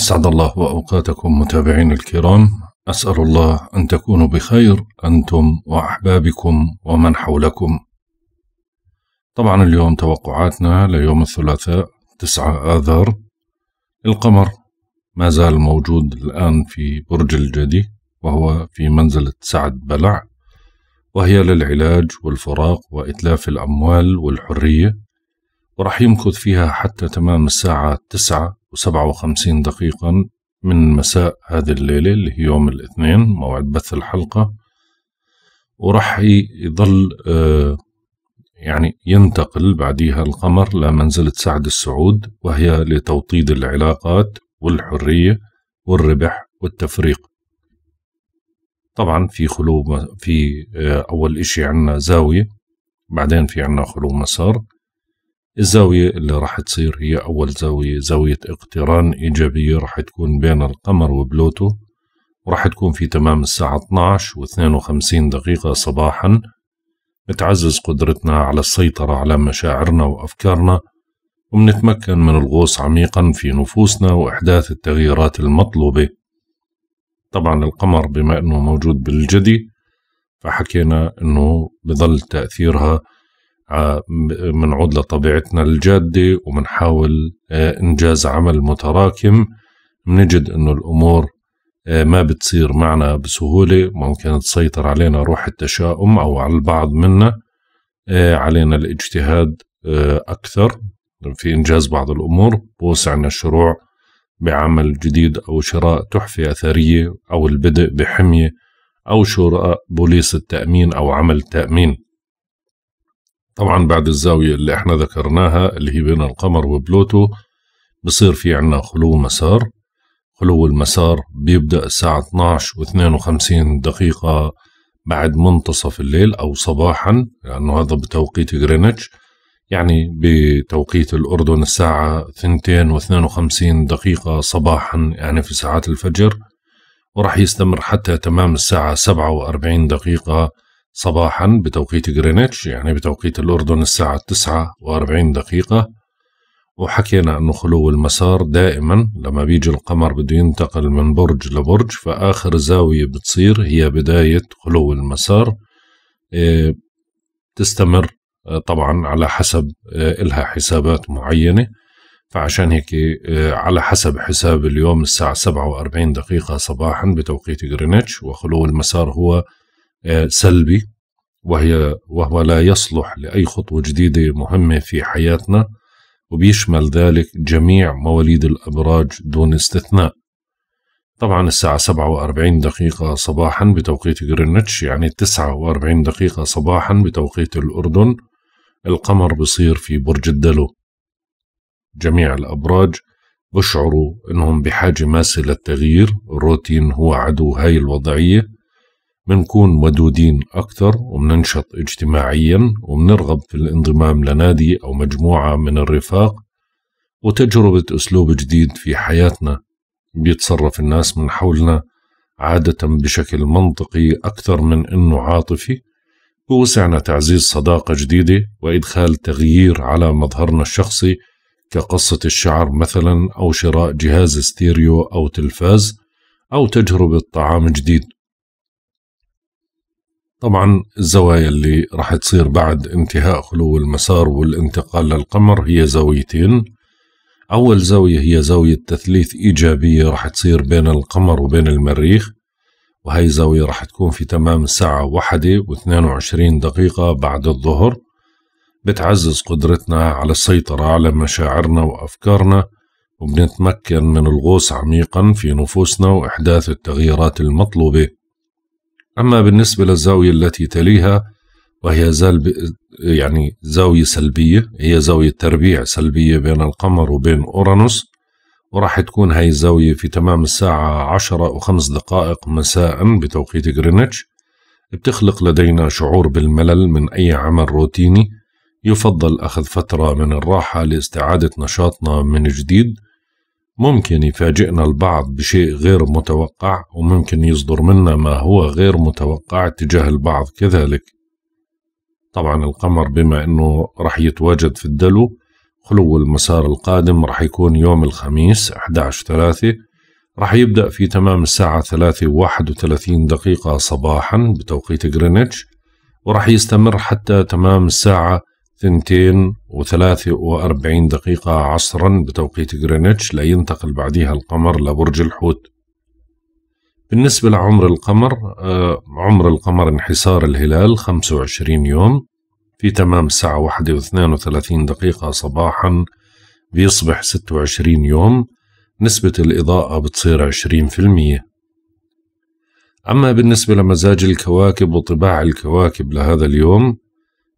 أسعد الله وأوقاتكم متابعين الكرام أسأل الله أن تكونوا بخير أنتم وأحبابكم ومن حولكم طبعا اليوم توقعاتنا ليوم الثلاثاء تسعة آذار القمر ما زال موجود الآن في برج الجدي وهو في منزلة سعد بلع وهي للعلاج والفراق وإتلاف الأموال والحرية ورح يمكث فيها حتى تمام الساعة تسعة و57 دقيقة من مساء هذه الليلة اللي هي يوم الاثنين موعد بث الحلقة ورح يضل آه، يعني ينتقل بعديها القمر لمنزلة سعد السعود وهي لتوطيد العلاقات والحرية والربح والتفريق طبعا في خلو في آه، أول إشي عنا زاوية بعدين في عنا خلو مسار الزاوية اللي راح تصير هي أول زاوية زاوية اقتران إيجابية راح تكون بين القمر وبلوتو وراح تكون في تمام الساعة 12 و 52 دقيقة صباحا بتعزز قدرتنا على السيطرة على مشاعرنا وأفكارنا وبنتمكن من الغوص عميقا في نفوسنا وإحداث التغييرات المطلوبة طبعا القمر بما أنه موجود بالجدي فحكينا أنه بظل تأثيرها آه، منعود لطبيعتنا الجادة ومنحاول آه، إنجاز عمل متراكم منجد أنه الأمور آه، ما بتصير معنا بسهولة ممكن تسيطر علينا روح التشاؤم أو على البعض منا علينا الاجتهاد أكثر في إنجاز بعض الأمور بوسعنا الشروع بعمل جديد أو شراء تحفة أثرية أو البدء بحمية أو شراء بوليس التأمين أو عمل تأمين طبعا بعد الزاوية اللي احنا ذكرناها اللي هي بين القمر وبلوتو بصير في عنا خلو مسار خلو المسار بيبدأ الساعة 12 و52 دقيقة بعد منتصف الليل أو صباحا لأنه هذا بتوقيت غرينتش يعني بتوقيت الأردن الساعة 2 و52 دقيقة صباحا يعني في ساعات الفجر ورح يستمر حتى تمام الساعة 47 دقيقة صباحا بتوقيت جرينتش يعني بتوقيت الأردن الساعة تسعة وأربعين دقيقة وحكينا أنه خلو المسار دائما لما بيجي القمر بده ينتقل من برج لبرج فآخر زاوية بتصير هي بداية خلو المسار إيه، تستمر آه، طبعا على حسب آه، إلها حسابات معينة فعشان هيك آه، على حسب حساب اليوم الساعة سبعة وأربعين دقيقة صباحا بتوقيت جرينتش وخلو المسار هو سلبي وهي وهو لا يصلح لأي خطوة جديدة مهمة في حياتنا وبيشمل ذلك جميع مواليد الأبراج دون استثناء طبعا الساعة 47 دقيقة صباحا بتوقيت غرينتش يعني 49 دقيقة صباحا بتوقيت الأردن القمر بصير في برج الدلو جميع الأبراج بشعروا أنهم بحاجة ماسة للتغيير الروتين هو عدو هاي الوضعية بنكون ودودين أكثر وبننشط اجتماعيا وبنرغب في الانضمام لنادي أو مجموعة من الرفاق وتجربة أسلوب جديد في حياتنا بيتصرف الناس من حولنا عادة بشكل منطقي أكثر من أنه عاطفي بوسعنا تعزيز صداقة جديدة وإدخال تغيير على مظهرنا الشخصي كقصة الشعر مثلا أو شراء جهاز ستيريو أو تلفاز أو تجربة طعام جديد طبعا الزوايا اللي راح تصير بعد انتهاء خلو المسار والانتقال للقمر هي زاويتين أول زاوية هي زاوية تثليث إيجابية راح تصير بين القمر وبين المريخ وهي زاوية راح تكون في تمام الساعة واحدة واثنين وعشرين دقيقة بعد الظهر بتعزز قدرتنا على السيطرة على مشاعرنا وأفكارنا وبنتمكن من الغوص عميقا في نفوسنا وإحداث التغييرات المطلوبة أما بالنسبة للزاوية التي تليها وهي زلب يعني زاوية سلبية هي زاوية تربيع سلبية بين القمر وبين أورانوس وراح تكون هاي الزاوية في تمام الساعة عشرة وخمس دقائق مساء بتوقيت غرينتش بتخلق لدينا شعور بالملل من أي عمل روتيني يفضل أخذ فترة من الراحة لاستعادة نشاطنا من جديد ممكن يفاجئنا البعض بشيء غير متوقع وممكن يصدر منا ما هو غير متوقع تجاه البعض كذلك طبعا القمر بما أنه رح يتواجد في الدلو خلو المسار القادم رح يكون يوم الخميس 11 3 رح يبدأ في تمام الساعة ثلاثة وواحد وثلاثين دقيقة صباحا بتوقيت غرينتش ورح يستمر حتى تمام الساعة ثنتين وثلاثة وأربعين دقيقة عصرا بتوقيت غرينتش لينتقل بعدها القمر لبرج الحوت بالنسبة لعمر القمر آه، عمر القمر انحسار الهلال 25 يوم في تمام الساعة واحدة واثنان وثلاثين دقيقة صباحا بيصبح 26 يوم نسبة الإضاءة بتصير 20% أما بالنسبة لمزاج الكواكب وطباع الكواكب لهذا اليوم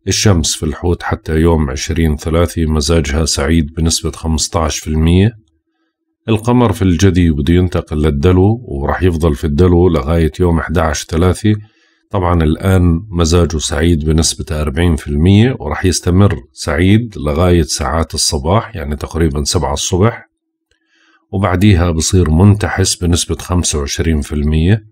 الشمس في الحوت حتى يوم عشرين ثلاثي مزاجها سعيد بنسبة في المية القمر في الجدي بده ينتقل للدلو وراح يفضل في الدلو لغاية يوم احدعش ثلاثي طبعا الآن مزاجه سعيد بنسبة أربعين في المية وراح يستمر سعيد لغاية ساعات الصباح يعني تقريبا سبعة الصبح وبعديها بصير منتحس بنسبة خمسة وعشرين في المية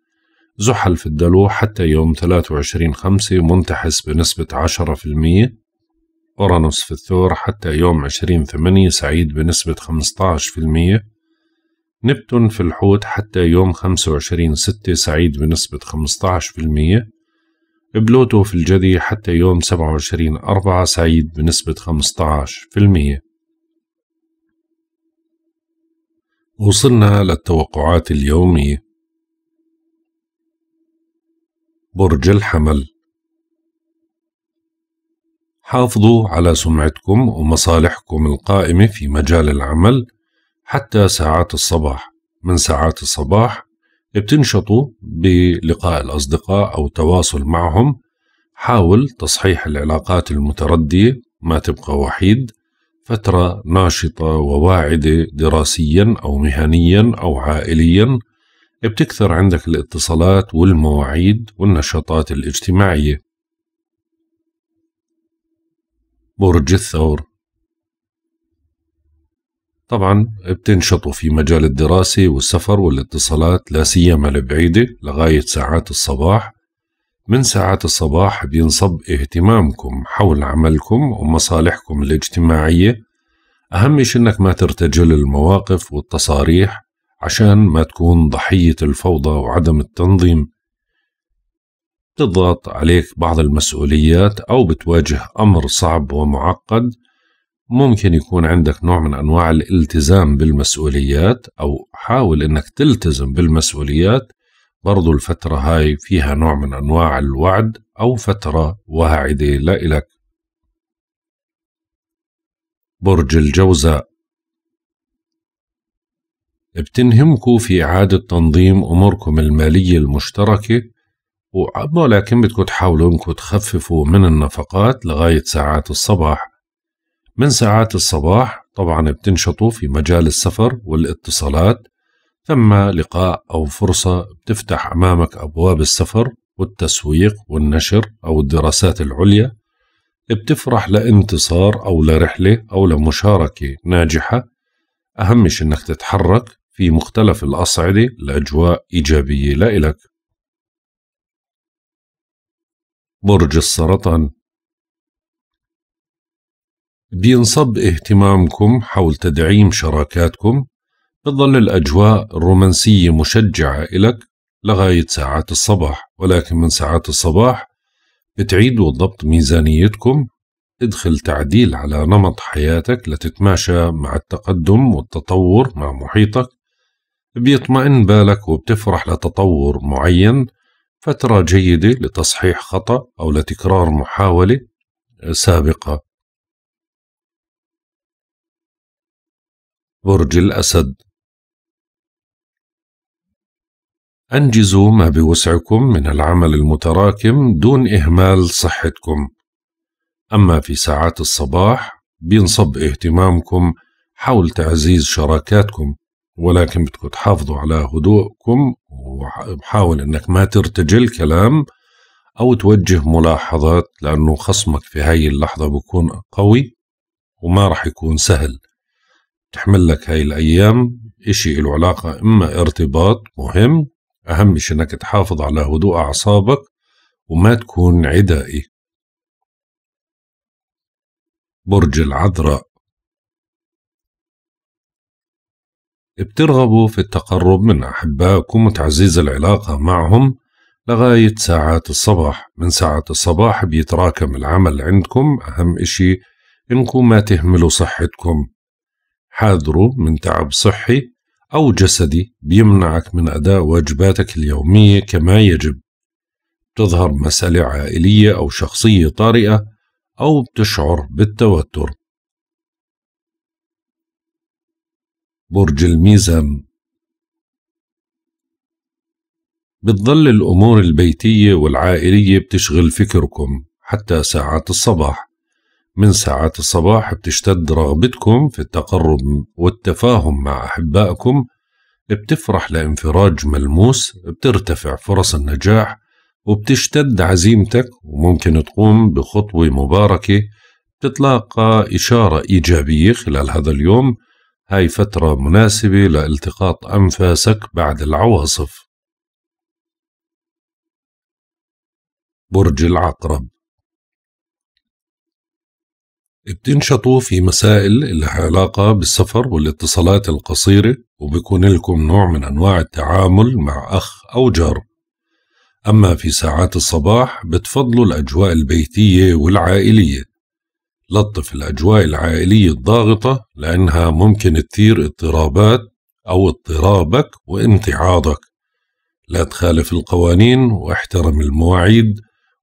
زحل في الدلو حتى يوم 23 خمسة منتحس بنسبة 10% أورانوس في الثور حتى يوم 20 ثمانية سعيد بنسبة 15% نبتون في الحوت حتى يوم 25 ستة سعيد بنسبة 15% بلوتو في الجدي حتى يوم 27 أربعة سعيد بنسبة 15% وصلنا للتوقعات اليوميه برج الحمل حافظوا على سمعتكم ومصالحكم القائمة في مجال العمل حتى ساعات الصباح من ساعات الصباح بتنشطوا بلقاء الأصدقاء أو تواصل معهم حاول تصحيح العلاقات المتردية ما تبقى وحيد فترة ناشطة وواعدة دراسيا أو مهنيا أو عائليا بتكثر عندك الاتصالات والمواعيد والنشاطات الاجتماعية برج الثور طبعا بتنشطوا في مجال الدراسة والسفر والاتصالات لا سيما البعيدة لغاية ساعات الصباح من ساعات الصباح بينصب اهتمامكم حول عملكم ومصالحكم الاجتماعية أهم شيء أنك ما ترتجل المواقف والتصاريح عشان ما تكون ضحية الفوضى وعدم التنظيم تضغط عليك بعض المسؤوليات أو بتواجه أمر صعب ومعقد ممكن يكون عندك نوع من أنواع الالتزام بالمسؤوليات أو حاول أنك تلتزم بالمسؤوليات برضو الفترة هاي فيها نوع من أنواع الوعد أو فترة واعدة لإلك برج الجوزاء بتنهمكم في إعادة تنظيم أموركم المالية المشتركة ولكن بدكم تحاولوا انكم تخففوا من النفقات لغاية ساعات الصباح من ساعات الصباح طبعا بتنشطوا في مجال السفر والاتصالات ثم لقاء أو فرصة بتفتح أمامك أبواب السفر والتسويق والنشر أو الدراسات العليا بتفرح لانتصار أو لرحلة أو لمشاركة ناجحة أهم إنك تتحرك في مختلف الأصعدة الأجواء إيجابية لإلك برج السرطان بينصب اهتمامكم حول تدعيم شراكاتكم بتظل الأجواء الرومانسية مشجعة إلك لغاية ساعات الصباح ولكن من ساعات الصباح بتعيد وضبط ميزانيتكم ادخل تعديل على نمط حياتك لتتماشى مع التقدم والتطور مع محيطك بيطمئن بالك وبتفرح لتطور معين فترة جيدة لتصحيح خطأ أو لتكرار محاولة سابقة برج الأسد أنجزوا ما بوسعكم من العمل المتراكم دون إهمال صحتكم أما في ساعات الصباح بينصب اهتمامكم حول تعزيز شراكاتكم ولكن بدكم تحافظوا على هدوءكم وحاول انك ما ترتجل كلام او توجه ملاحظات لانه خصمك في هاي اللحظه بكون قوي وما راح يكون سهل تحمل لك هاي الايام اشي له علاقه اما ارتباط مهم اهم شيء انك تحافظ على هدوء اعصابك وما تكون عدائي برج العذراء بترغبوا في التقرب من أحبائكم وتعزيز العلاقة معهم لغاية ساعات الصباح من ساعات الصباح بيتراكم العمل عندكم أهم إشي إنكم ما تهملوا صحتكم حاذروا من تعب صحي أو جسدي بيمنعك من أداء واجباتك اليومية كما يجب تظهر مسألة عائلية أو شخصية طارئة أو بتشعر بالتوتر برج الميزان بتظل الأمور البيتية والعائلية بتشغل فكركم حتى ساعات الصباح من ساعات الصباح بتشتد رغبتكم في التقرب والتفاهم مع أحبائكم بتفرح لانفراج ملموس بترتفع فرص النجاح وبتشتد عزيمتك وممكن تقوم بخطوة مباركة بتتلاقى إشارة إيجابية خلال هذا اليوم هاي فترة مناسبة لالتقاط أنفاسك بعد العواصف برج العقرب بتنشطوا في مسائل لها علاقة بالسفر والاتصالات القصيرة وبكون لكم نوع من أنواع التعامل مع أخ أو جار أما في ساعات الصباح بتفضلوا الأجواء البيتية والعائلية لطف الأجواء العائلية الضاغطة لأنها ممكن تثير اضطرابات أو اضطرابك وامتعاضك لا تخالف القوانين واحترم المواعيد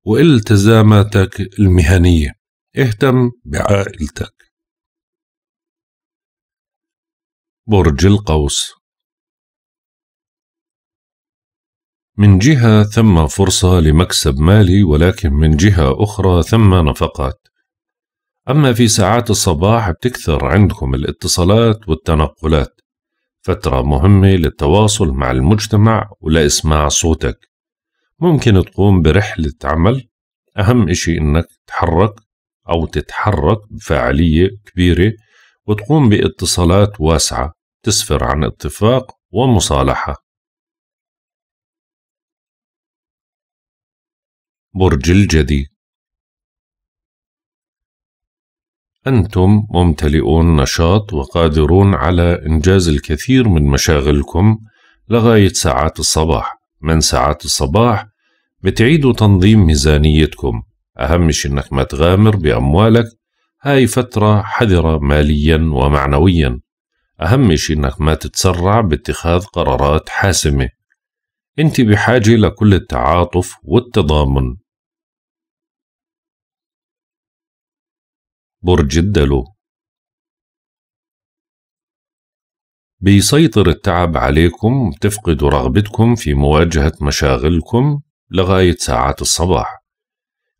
والتزاماتك المهنية اهتم بعائلتك برج القوس من جهة ثم فرصة لمكسب مالي ولكن من جهة أخرى ثم نفقات أما في ساعات الصباح بتكثر عندكم الاتصالات والتنقلات فترة مهمة للتواصل مع المجتمع ولإسماع صوتك ممكن تقوم برحلة عمل أهم إشي إنك تتحرك أو تتحرك بفاعلية كبيرة وتقوم باتصالات واسعة تسفر عن اتفاق ومصالحة برج الجدي أنتم ممتلئون نشاط وقادرون على إنجاز الكثير من مشاغلكم لغاية ساعات الصباح من ساعات الصباح بتعيدوا تنظيم ميزانيتكم أهم شيء إنك ما تغامر بأموالك هاي فترة حذرة ماليا ومعنويا أهم شيء إنك ما تتسرع باتخاذ قرارات حاسمة أنت بحاجة لكل التعاطف والتضامن برج الدلو بيسيطر التعب عليكم تفقدوا رغبتكم في مواجهة مشاغلكم لغاية ساعات الصباح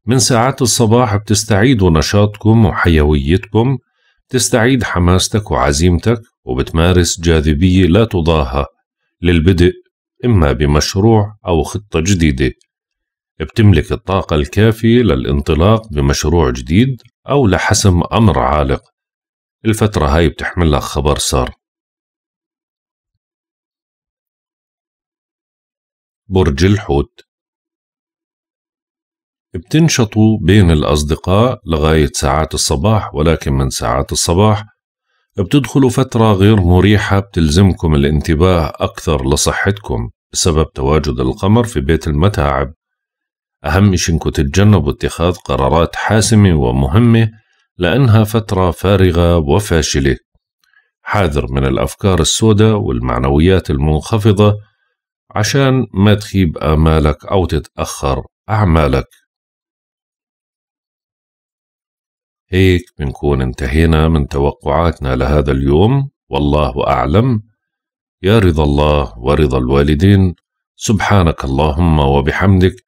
من ساعات الصباح بتستعيدوا نشاطكم وحيويتكم تستعيد حماستك وعزيمتك وبتمارس جاذبية لا تضاهى للبدء إما بمشروع أو خطة جديدة بتملك الطاقة الكافية للانطلاق بمشروع جديد أو لحسم أمر عالق الفترة هاي لك خبر صار برج الحوت بتنشطوا بين الأصدقاء لغاية ساعات الصباح ولكن من ساعات الصباح بتدخلوا فترة غير مريحة بتلزمكم الانتباه أكثر لصحتكم بسبب تواجد القمر في بيت المتاعب أهم شي إنكم تتجنبوا اتخاذ قرارات حاسمة ومهمة لأنها فترة فارغة وفاشلة حاذر من الأفكار السوداء والمعنويات المنخفضة عشان ما تخيب آمالك أو تتأخر أعمالك هيك بنكون انتهينا من توقعاتنا لهذا اليوم والله أعلم يا رضا الله ورضا الوالدين سبحانك اللهم وبحمدك